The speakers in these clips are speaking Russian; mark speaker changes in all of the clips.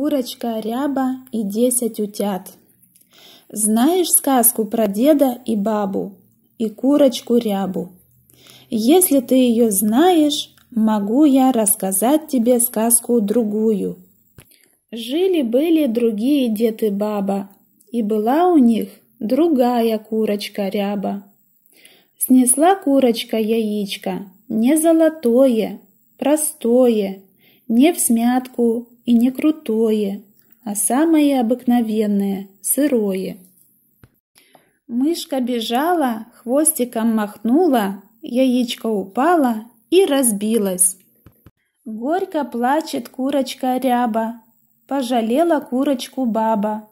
Speaker 1: курочка ряба и десять утят. Знаешь сказку про деда и бабу и курочку рябу? Если ты ее знаешь, могу я рассказать тебе сказку другую. Жили-были другие дед и баба, и была у них другая курочка ряба. Снесла курочка яичко, не золотое, простое, не в смятку, и не крутое, а самое обыкновенное, сырое. Мышка бежала, хвостиком махнула, яичко упало и разбилось. Горько плачет курочка ряба, пожалела курочку баба.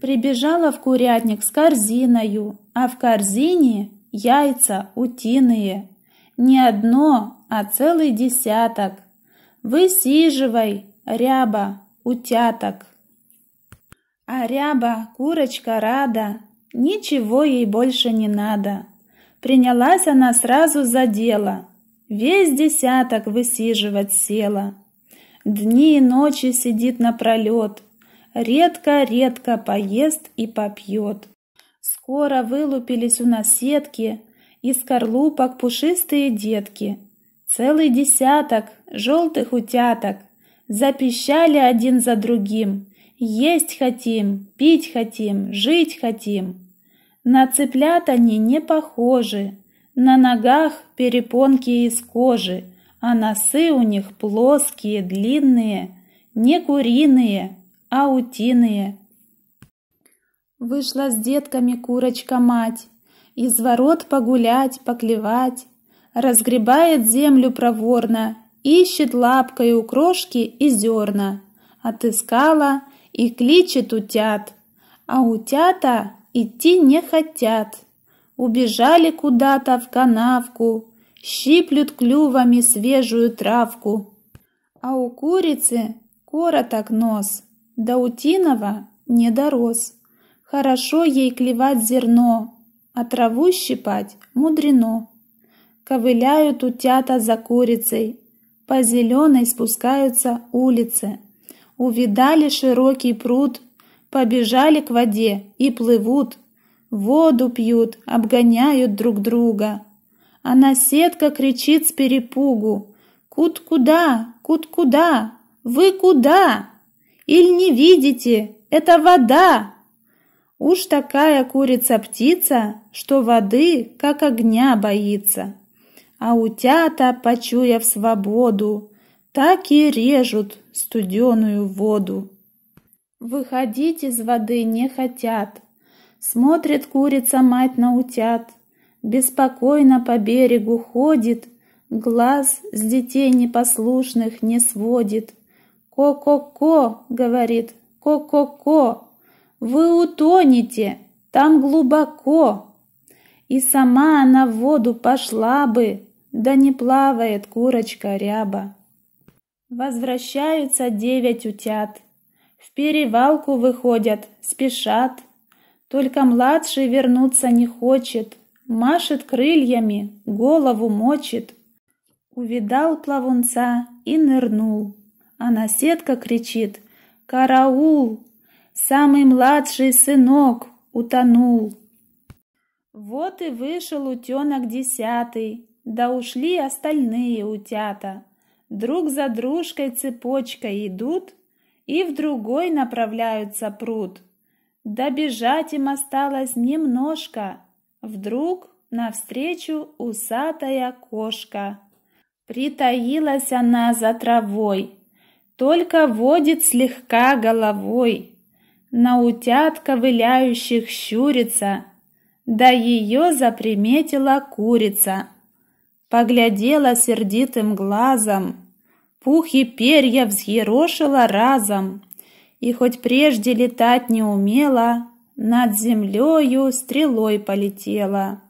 Speaker 1: Прибежала в курятник с корзиною, а в корзине яйца утиные. Не одно, а целый десяток. Высиживай, ряба, утяток. А ряба, курочка рада, ничего ей больше не надо. Принялась она сразу за дело, весь десяток высиживать села. Дни и ночи сидит напролет, редко-редко поест и попьет. Скоро вылупились у нас сетки, из скорлупок пушистые детки. Целый десяток желтых утяток Запищали один за другим. Есть хотим, пить хотим, жить хотим. На цыплят они не похожи. На ногах перепонки из кожи, а носы у них плоские, длинные, не куриные, а утиные. Вышла с детками курочка-мать, из ворот погулять, поклевать, разгребает землю проворно ищет лапкой у крошки и зерна, отыскала и кличет утят, а утята идти не хотят. Убежали куда-то в канавку, щиплют клювами свежую травку. А у курицы короток нос, до утиного не дорос. Хорошо ей клевать зерно, а траву щипать мудрено. Ковыляют утята за курицей по зеленой спускаются улицы. Увидали широкий пруд, побежали к воде и плывут. Воду пьют, обгоняют друг друга. А наседка кричит с перепугу. «Кут куда? Кут куда? Вы куда? Или не видите? Это вода!» Уж такая курица-птица, что воды, как огня, боится а утята, почуяв свободу, так и режут студеную воду. Выходить из воды не хотят. Смотрит курица мать на утят, Беспокойно по берегу ходит, Глаз с детей непослушных не сводит. «Ко-ко-ко!» — говорит, «ко-ко-ко!» «Вы утонете, там глубоко!» И сама она в воду пошла бы, да не плавает курочка ряба. Возвращаются девять утят. В перевалку выходят, спешат. Только младший вернуться не хочет. Машет крыльями, голову мочит. Увидал плавунца и нырнул. А наседка кричит «Караул! Самый младший сынок утонул!» Вот и вышел утенок десятый, да ушли остальные утята. Друг за дружкой цепочкой идут и в другой направляются пруд. Да бежать им осталось немножко. Вдруг навстречу усатая кошка. Притаилась она за травой, только водит слегка головой. На утят ковыляющих щурится, да ее заприметила курица. Поглядела сердитым глазом, Пух и перья взъерошила разом, И хоть прежде летать не умела, Над землею стрелой полетела.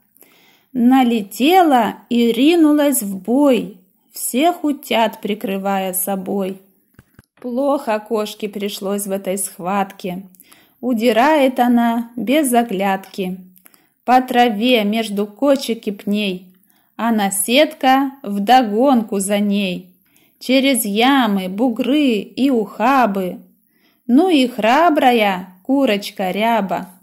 Speaker 1: Налетела и ринулась в бой, Всех утят прикрывая собой. Плохо кошке пришлось в этой схватке. Удирает она без оглядки. По траве между кочек и пней — а наседка вдогонку за ней, через ямы, бугры и ухабы. Ну и храбрая курочка ряба.